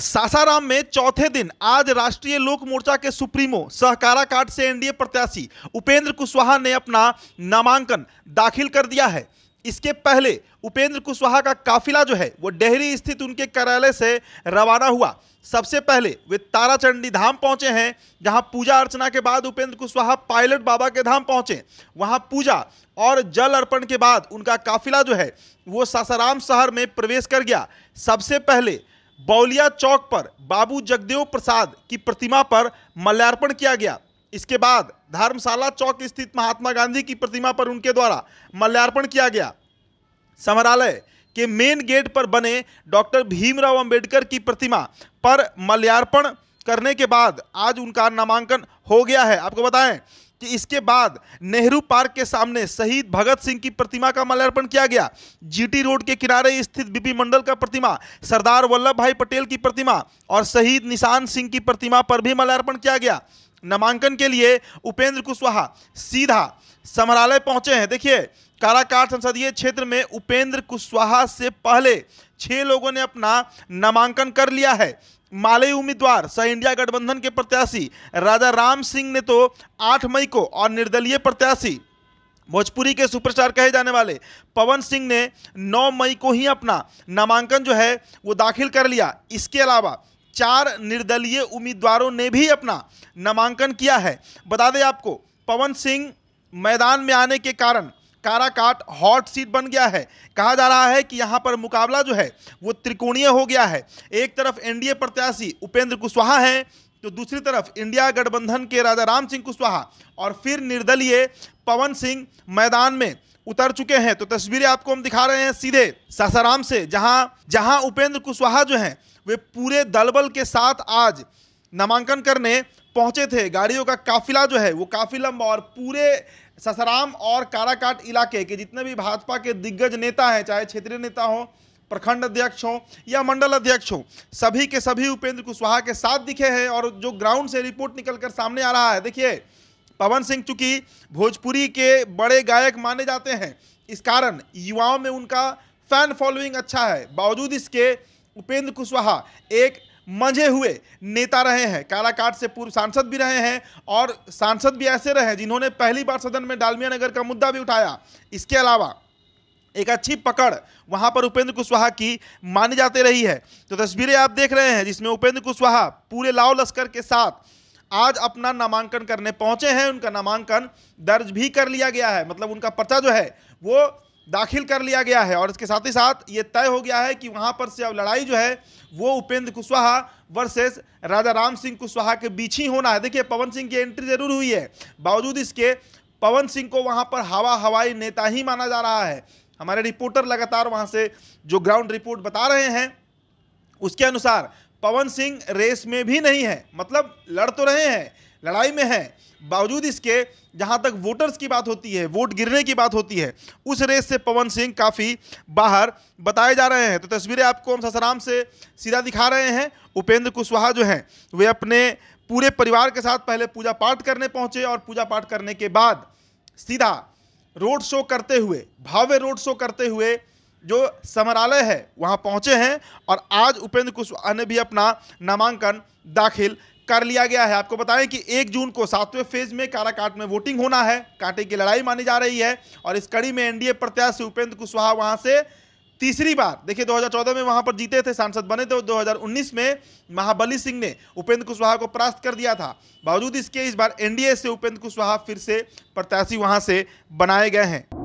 सासाराम में चौथे दिन आज राष्ट्रीय लोक मोर्चा के सुप्रीमो सहकारा काट से एनडीए प्रत्याशी उपेंद्र कुशवाहा ने अपना नामांकन दाखिल कर दिया है इसके पहले उपेंद्र कुशवाहा का काफिला जो है वो डेहरी स्थित उनके कार्यालय से रवाना हुआ सबसे पहले वे ताराचंडी धाम पहुंचे हैं जहां पूजा अर्चना के बाद उपेंद्र कुशवाहा पायलट बाबा के धाम पहुंचे वहां पूजा और जल अर्पण के बाद उनका काफिला जो है वो सासाराम शहर में प्रवेश कर गया सबसे पहले बौलिया चौक पर बाबू जगदेव प्रसाद की प्रतिमा पर मल्यार्पण किया गया इसके बाद धर्मशाला चौक स्थित महात्मा गांधी की प्रतिमा पर उनके द्वारा मल्यार्पण किया गया समरालय के मेन गेट पर बने डॉक्टर भीमराव अंबेडकर की प्रतिमा पर मल्यार्पण करने के बाद आज उनका नामांकन हो गया है आपको बताएं कि इसके बाद नेहरू पार्क के सामने शहीद भगत सिंह की प्रतिमा का माल्यार्पण किया गया जीटी रोड के किनारे स्थित बीपी मंडल का प्रतिमा सरदार वल्लभ भाई पटेल की प्रतिमा और शहीद निशान सिंह की प्रतिमा पर भी माल्यार्पण किया गया नामांकन के लिए उपेंद्र कुशवाहा सीधा समरालय पहुंचे हैं देखिए काराकाट संसदीय क्षेत्र में उपेंद्र कुशवाहा से पहले छह लोगों ने अपना नामांकन कर लिया है माले उम्मीदवार सह इंडिया गठबंधन के प्रत्याशी राजा राम सिंह ने तो 8 मई को और निर्दलीय प्रत्याशी भोजपुरी के सुपरस्टार कहे जाने वाले पवन सिंह ने 9 मई को ही अपना नामांकन जो है वो दाखिल कर लिया इसके अलावा चार निर्दलीय उम्मीदवारों ने भी अपना नामांकन किया है बता दें आपको पवन सिंह मैदान में आने के कारण काराकाट हॉट सीट बन गया है कहा जा रहा है कि यहाँ पर मुकाबला जो है वो त्रिकोणीय हो गया है एक तरफ एनडीए प्रत्याशी उपेंद्र कुशवाहा हैं तो दूसरी तरफ इंडिया गठबंधन के राजा राम सिंह कुशवाहा और फिर निर्दलीय पवन सिंह मैदान में उतर चुके हैं तो तस्वीरें आपको हम दिखा रहे हैं सीधे सासाराम से जहां जहां उपेंद्र कुशवाहा जो हैं वे पूरे दलबल के साथ आज नामांकन करने पहुंचे थे गाड़ियों का काफिला जो है वो काफ़ी लंबा और पूरे ससाराम और काराकाट इलाके के जितने भी भाजपा के दिग्गज नेता हैं चाहे क्षेत्रीय नेता हो प्रखंड अध्यक्ष हो या मंडल अध्यक्ष हो सभी के सभी उपेंद्र कुशवाहा के साथ दिखे हैं और जो ग्राउंड से रिपोर्ट निकल कर सामने आ रहा है देखिए पवन सिंह चूंकि भोजपुरी के बड़े गायक माने जाते हैं इस कारण युवाओं में उनका फैन फॉलोइंग अच्छा है बावजूद इसके उपेंद्र कुशवाहा एक मंझे हुए नेता रहे हैं काराकाट से पूर्व सांसद भी रहे हैं और सांसद भी ऐसे रहे हैं जिन्होंने पहली बार सदन में डालमिया नगर का मुद्दा भी उठाया इसके अलावा एक अच्छी पकड़ वहां पर उपेंद्र कुशवाहा की मानी जाती रही है तो तस्वीरें आप देख रहे हैं जिसमें उपेंद्र कुशवाहा पूरे लाओ लश्कर के साथ आज अपना नामांकन करने पहुंचे हैं उनका नामांकन दर्ज भी कर लिया गया है मतलब उनका पर्चा जो है वो दाखिल कर लिया गया है और इसके साथ ही साथ ये तय हो गया है कि वहाँ पर से अब लड़ाई जो है वो उपेंद्र कुशवाहा वर्सेस राजा राम सिंह कुशवाहा के बीच ही होना है देखिए पवन सिंह की एंट्री जरूर हुई है बावजूद इसके पवन सिंह को वहाँ पर हवा हवाई नेता ही माना जा रहा है हमारे रिपोर्टर लगातार वहाँ से जो ग्राउंड रिपोर्ट बता रहे हैं उसके अनुसार पवन सिंह रेस में भी नहीं है मतलब लड़ तो रहे हैं लड़ाई में है बावजूद इसके जहां तक वोटर्स की बात होती है वोट गिरने की बात होती है उस रेस से पवन सिंह काफ़ी बाहर बताए जा रहे हैं तो तस्वीरें आपको हम ससराम से सीधा दिखा रहे हैं उपेंद्र कुशवाहा जो हैं वे अपने पूरे परिवार के साथ पहले पूजा पाठ करने पहुंचे और पूजा पाठ करने के बाद सीधा रोड शो करते हुए भव्य रोड शो करते हुए जो समरालय है वहाँ पहुँचे हैं और आज उपेंद्र कुशवाहा ने भी अपना नामांकन दाखिल कर लिया गया है आपको बताएं कि एक जून को सातवें फेज में काराकाट में वोटिंग होना है कांटे की लड़ाई मानी जा रही है और इस कड़ी में एनडीए प्रत्याशी उपेंद्र कुशवाहा वहां से तीसरी बार देखिए 2014 में वहां पर जीते थे सांसद बने थे तो 2019 में महाबली सिंह ने उपेंद्र कुशवाहा को परास्त कर दिया था बावजूद इसके इस बार एनडीए से उपेंद्र कुशवाहा फिर से प्रत्याशी वहां से बनाए गए हैं